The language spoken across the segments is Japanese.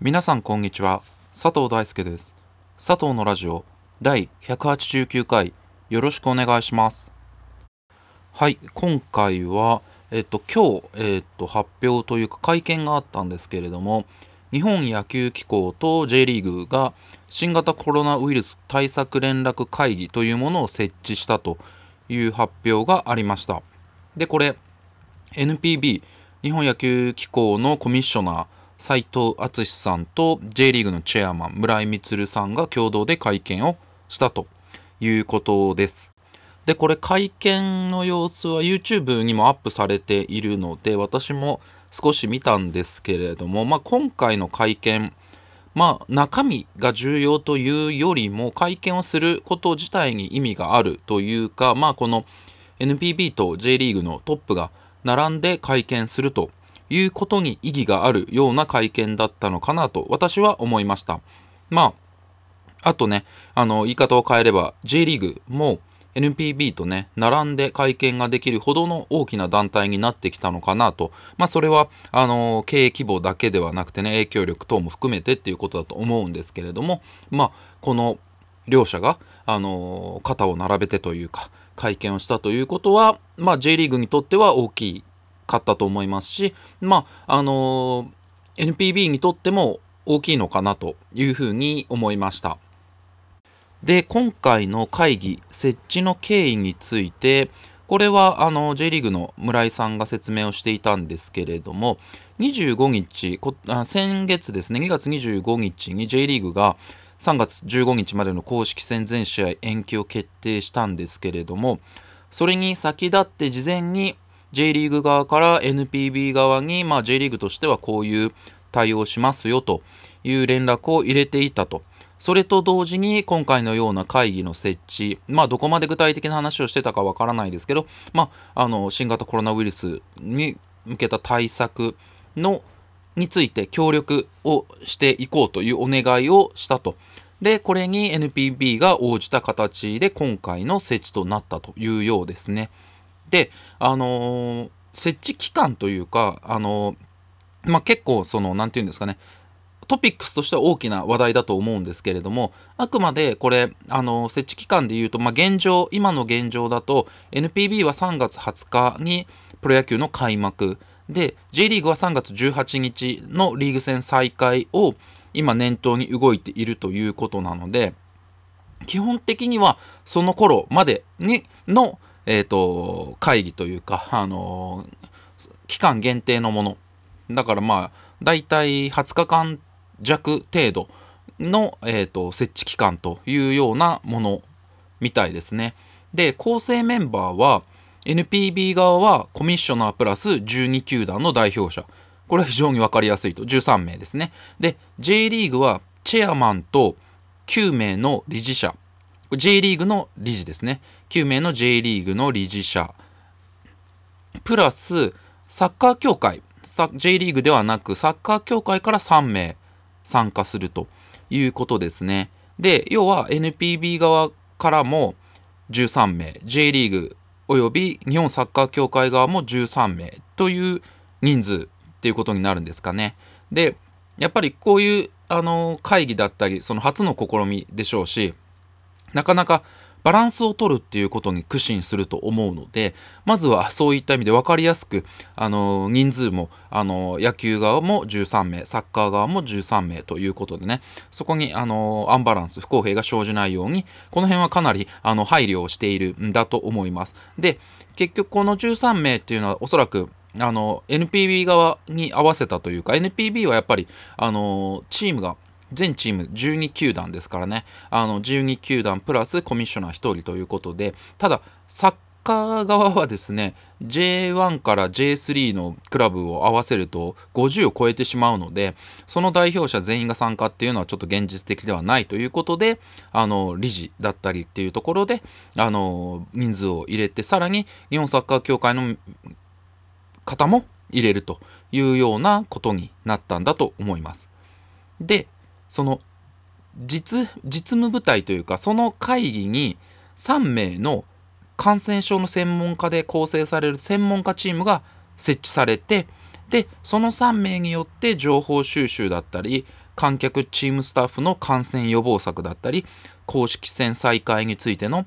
皆さんこんにちは佐藤大輔です佐藤のラジオ第189回よろしくお願いしますはい今回はえっと今日、えっと、発表というか会見があったんですけれども日本野球機構と J リーグが新型コロナウイルス対策連絡会議というものを設置したという発表がありましたでこれ NPB 日本野球機構のコミッショナー斉藤敦さんと J リーグのチェアマン村井満さんが共同で会見をしたということです。で、これ会見の様子は YouTube にもアップされているので、私も少し見たんですけれども、まあ、今回の会見、まあ、中身が重要というよりも、会見をすること自体に意味があるというか、まあ、この NPB と J リーグのトップが並んで会見するということに意義があるような会見だったのかなと私は思いました。まあ、あとね、あの、言い方を変えれば J リーグも NPB とね、並んで会見ができるほどの大きな団体になってきたのかなと。まあ、それは、あの、経営規模だけではなくてね、影響力等も含めてっていうことだと思うんですけれども、まあ、この両者が、あの、肩を並べてというか、会見をしたということは、まあ、J リーグにとっては大きいかったと思いますし、まあ、あのー、NPB にとっても大きいのかなというふうに思いました。で、今回の会議、設置の経緯について、これはあの J リーグの村井さんが説明をしていたんですけれども、25日、先月ですね、2月25日に J リーグが3月15日までの公式戦全試合延期を決定したんですけれども、それに先立って事前に J リーグ側から NPB 側に、まあ、J リーグとしてはこういう対応しますよという連絡を入れていたと。それと同時に今回のような会議の設置、まあどこまで具体的な話をしてたかわからないですけど、まああの新型コロナウイルスに向けた対策のについて協力をしていこうというお願いをしたと。で、これに NPB が応じた形で今回の設置となったというようですね。で、あの設置期間というか、あのまあ、結構その、何て言うんですかね、トピックスとしては大きな話題だと思うんですけれども、あくまでこれ、あの、設置期間で言うと、まあ、現状、今の現状だと、NPB は3月20日にプロ野球の開幕、で、J リーグは3月18日のリーグ戦再開を今念頭に動いているということなので、基本的にはその頃までにのえっ、ー、と、会議というか、あの期間限定のもの。だからまあ、だいたい20日間弱程度の、えっ、ー、と、設置期間というようなものみたいですね。で、構成メンバーは、NPB 側はコミッショナープラス12球団の代表者。これは非常にわかりやすいと。13名ですね。で、J リーグはチェアマンと9名の理事者 J リーグの理事ですね。9名の J リーグの理事者。プラス、サッカー協会。J リーグではなく、サッカー協会から3名参加するということですね。で、要は NPB 側からも13名、J リーグ及び日本サッカー協会側も13名という人数っていうことになるんですかね。で、やっぱりこういうあの会議だったり、その初の試みでしょうし、なかなかバランスを取るっていうことに苦心すると思うのでまずはそういった意味で分かりやすくあの人数もあの野球側も13名サッカー側も13名ということでねそこにあのアンバランス不公平が生じないようにこの辺はかなりあの配慮をしているんだと思います。で結局この13名っていうのはおそらくあの NPB 側に合わせたというか NPB はやっぱりあのチームが全チーム12球団ですからね、あの12球団プラスコミッショナー1人ということで、ただ、サッカー側はですね、J1 から J3 のクラブを合わせると50を超えてしまうので、その代表者全員が参加っていうのはちょっと現実的ではないということで、あの、理事だったりっていうところで、あの、人数を入れて、さらに日本サッカー協会の方も入れるというようなことになったんだと思います。で、その実実務部隊というかその会議に3名の感染症の専門家で構成される専門家チームが設置されてでその3名によって情報収集だったり観客チームスタッフの感染予防策だったり公式戦再開についての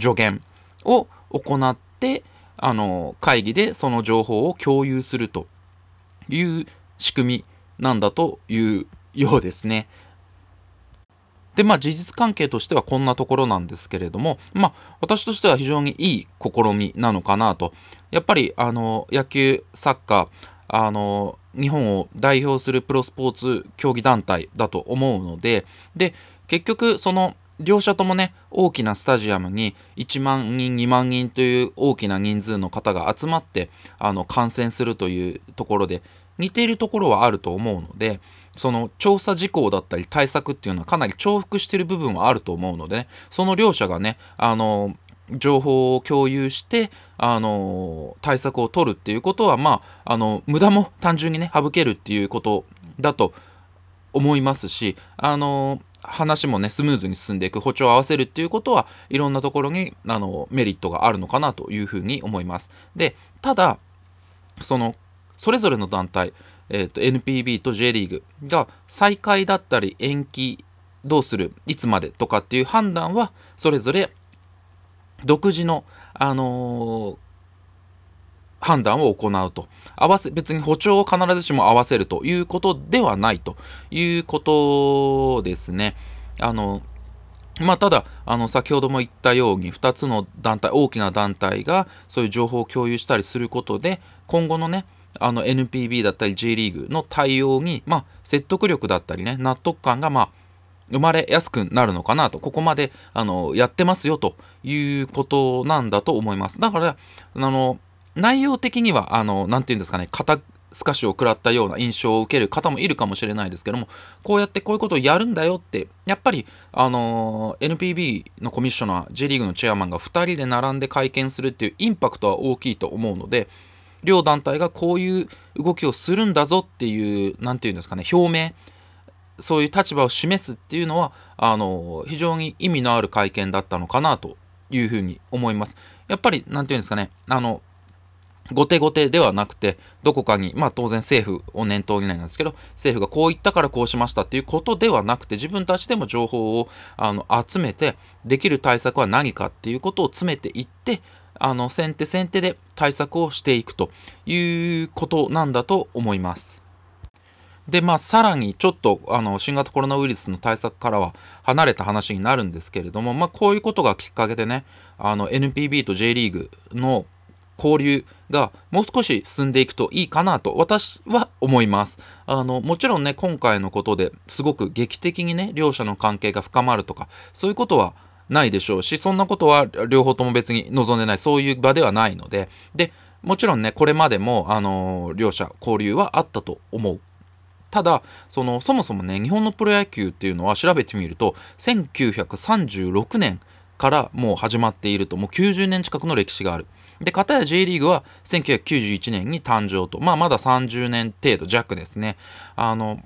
助言を行ってあの会議でその情報を共有するという仕組みなんだというようですね。で、まあ事実関係としてはこんなところなんですけれども、まあ私としては非常にいい試みなのかなと。やっぱりあの野球、サッカー、あの日本を代表するプロスポーツ競技団体だと思うので、で、結局その両者ともね、大きなスタジアムに1万人、2万人という大きな人数の方が集まって、あの、観戦するというところで、似ているところはあると思うのでその調査事項だったり対策っていうのはかなり重複してる部分はあると思うので、ね、その両者がねあの情報を共有してあの対策を取るっていうことはまああの無駄も単純にね省けるっていうことだと思いますしあの話もねスムーズに進んでいく歩調を合わせるっていうことはいろんなところにあのメリットがあるのかなというふうに思います。でただそのそれぞれの団体、えーと、NPB と J リーグが再開だったり延期どうするいつまでとかっていう判断はそれぞれ独自の、あのー、判断を行うと合わせ別に歩調を必ずしも合わせるということではないということですね。あのまあ、ただあの先ほども言ったように2つの団体大きな団体がそういう情報を共有したりすることで今後のねあの NPB だったり J リーグの対応に、まあ、説得力だったりね、納得感が、まあ、生まれやすくなるのかなと、ここまで、あの、やってますよということなんだと思います。だから、あの、内容的には、あの、なんていうんですかね、肩透かしを食らったような印象を受ける方もいるかもしれないですけども、こうやってこういうことをやるんだよって、やっぱり、あの NPB のコミッショナー、J リーグのチェアマンが2人で並んで会見するっていうインパクトは大きいと思うので、両団体がこういう動きをするんだぞっていう何て言うんですかね表明そういう立場を示すっていうのはあの非常に意味のある会見だったのかなというふうに思います。やっぱり何て言うんですかねあの後手後手ではなくて、どこかに、まあ当然政府を念頭にないんですけど、政府がこう言ったからこうしましたっていうことではなくて、自分たちでも情報をあの集めて、できる対策は何かっていうことを詰めていって、あの、先手先手で対策をしていくということなんだと思います。で、まあ、さらにちょっと、あの、新型コロナウイルスの対策からは離れた話になるんですけれども、まあ、こういうことがきっかけでね、あの、NPB と J リーグの交流がもう少し進んでいくといいかなと私は思います。あの、もちろんね、今回のことですごく劇的にね、両者の関係が深まるとか、そういうことはないでしょうし、そんなことは両方とも別に望んでない、そういう場ではないので、で、もちろんね、これまでも、あのー、両者交流はあったと思う。ただ、その、そもそもね、日本のプロ野球っていうのは調べてみると、1936年からもう始まっていると、もう90年近くの歴史がある。で、片や J リーグは1991年に誕生と、まあまだ30年程度弱ですね。あの、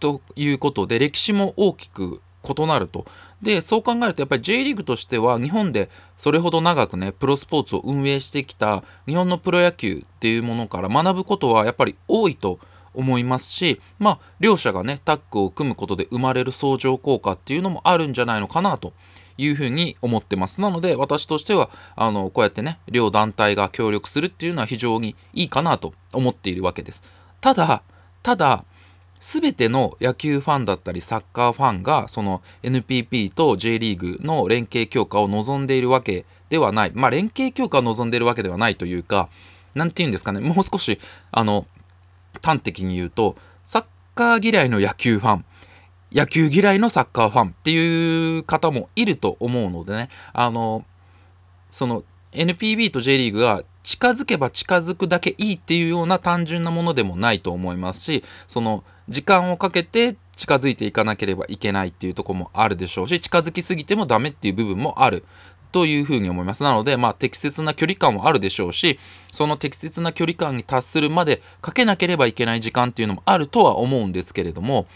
ということで、歴史も大きく異なると。で、そう考えるとやっぱり J リーグとしては日本でそれほど長くね、プロスポーツを運営してきた日本のプロ野球っていうものから学ぶことはやっぱり多いと思いますし、まあ、両者がね、タッグを組むことで生まれる相乗効果っていうのもあるんじゃないのかなというふうに思ってます。なので、私としては、あの、こうやってね、両団体が協力するっていうのは非常にいいかなと思っているわけです。ただ、ただ、全ての野球ファンだったりサッカーファンがその NPP と J リーグの連携強化を望んでいるわけではない。まあ連携強化を望んでいるわけではないというか、何て言うんですかね、もう少し、あの、端的に言うと、サッカー嫌いの野球ファン、野球嫌いのサッカーファンっていう方もいると思うのでね、あの、その NPB と J リーグが近づけば近づくだけいいっていうような単純なものでもないと思いますし、その時間をかけて近づいていかなければいけないっていうとこもあるでしょうし、近づきすぎてもダメっていう部分もある。というふうに思います。なので、まあ、適切な距離感はあるでしょうし、その適切な距離感に達するまでかけなければいけない時間っていうのもあるとは思うんですけれども、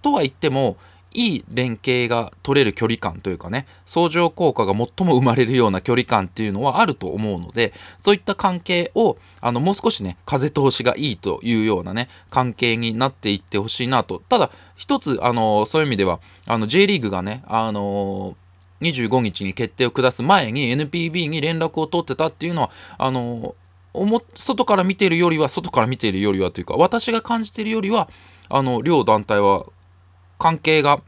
とは言っても、いい連携が取れる距離感というかね、相乗効果が最も生まれるような距離感っていうのはあると思うので、そういった関係を、あの、もう少しね、風通しがいいというようなね、関係になっていってほしいなと。ただ、一つ、あの、そういう意味では、あの、J リーグがね、あの、25日に決定を下す前に NPB に連絡を取ってたっていうのは、あの、外から見ているよりは、外から見ているよりはというか、私が感じているよりは、あの、両団体は関係が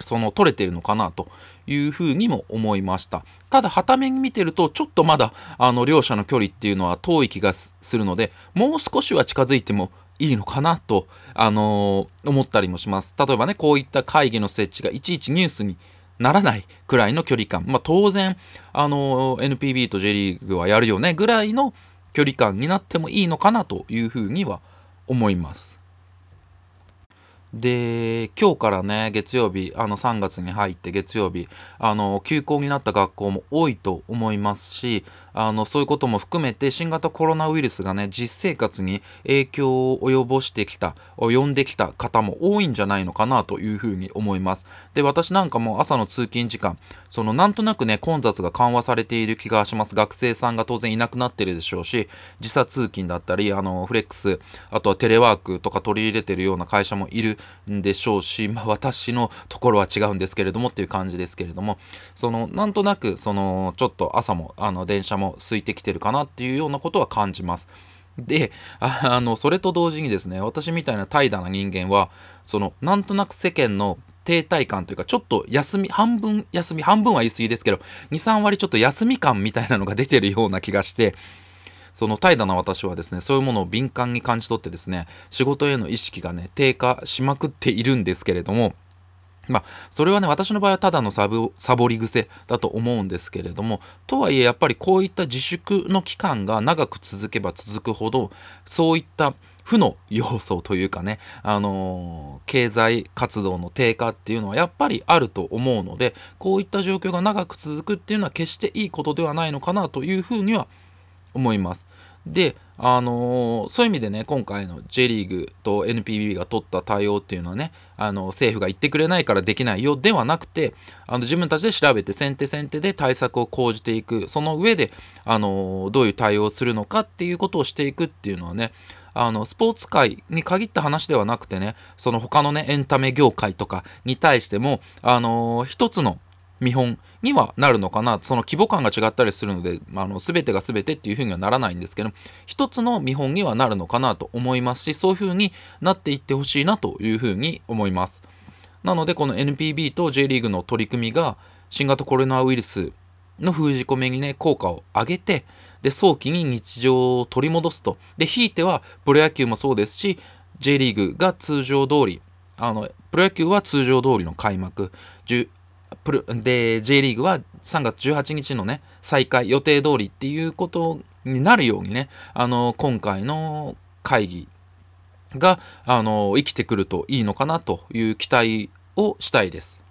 その取れてるのかなというふうにも思いました。ただ、はために見てると、ちょっとまだ、あの、両者の距離っていうのは遠い気がするので、もう少しは近づいてもいいのかなと、あのー、思ったりもします。例えばね、こういった会議の設置がいちいちニュースにならないくらいの距離感。まあ、当然、あのー、NPB と J リーグはやるよねぐらいの距離感になってもいいのかなというふうには思います。で、今日からね、月曜日、あの3月に入って月曜日、あの、休校になった学校も多いと思いますし、あの、そういうことも含めて新型コロナウイルスがね、実生活に影響を及ぼしてきた、及んできた方も多いんじゃないのかなというふうに思います。で、私なんかも朝の通勤時間、その、なんとなくね、混雑が緩和されている気がします。学生さんが当然いなくなってるでしょうし、時差通勤だったり、あの、フレックス、あとはテレワークとか取り入れてるような会社もいるんでしょうし、まあ、私のところは違うんですけれどもっていう感じですけれども、その、なんとなく、その、ちょっと朝も、あの、電車も空いてきてるかなっていうようなことは感じます。で、あの、それと同時にですね、私みたいな怠惰な人間は、その、なんとなく世間の停滞感というか、ちょっと休み、半分休み、半分は言い過ぎですけど、2、3割ちょっと休み感みたいなのが出てるような気がして、その怠惰な私はですね、そういうものを敏感に感じ取ってですね、仕事への意識がね、低下しまくっているんですけれども、まあ、それはね、私の場合はただのサブサボり癖だと思うんですけれども、とはいえ、やっぱりこういった自粛の期間が長く続けば続くほど、そういった負の要素というかね、あのー、経済活動の低下っていうのはやっぱりあると思うので、こういった状況が長く続くっていうのは決していいことではないのかなというふうには思います。で、あのー、そういう意味でね、今回の J リーグと NPB が取った対応っていうのはね、あの政府が言ってくれないからできないよではなくて、あの自分たちで調べて先手先手で対策を講じていく、その上で、あのー、どういう対応をするのかっていうことをしていくっていうのはね、あのスポーツ界に限った話ではなくてね、その他のね、エンタメ業界とかに対しても、あのー、一つの見本にはなるのかなその規模感が違ったりするので、まあ、あの全てが全てっていうふうにはならないんですけど一つの見本にはなるのかなと思いますしそういうふうになっていってほしいなというふうに思います。なのでこの NPB と J リーグの取り組みが新型コロナウイルスの封じ込めにね、効果を上げて、で、早期に日常を取り戻すと。で、ひいては、プロ野球もそうですし、J リーグが通常通り、あの、プロ野球は通常通りの開幕、プルで J リーグは3月18日のね再開予定通りっていうことになるようにねあの今回の会議があの生きてくるといいのかなという期待をしたいです。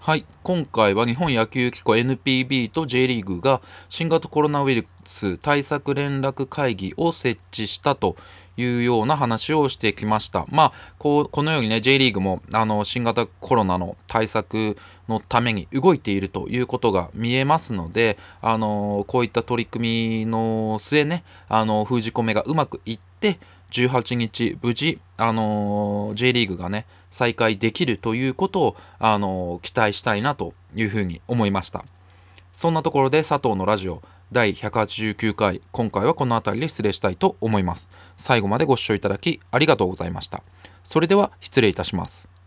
はい、今回は日本野球機構 NPB と J リーグが新型コロナウイルス対策連絡会議を設置したというような話をしてきました。まあ、こうこのようにね、J リーグもあの新型コロナの対策のために動いているということが見えますので、あのこういった取り組みの末ね、あの封じ込めがうまくいって、18日、無事、あの J リーグがね、再開できるということを、あの期待したいなというふうに思いました。そんなところで佐藤のラジオ、第189回、今回はこの辺りで失礼したいと思います。最後までご視聴いただきありがとうございました。それでは失礼いたします。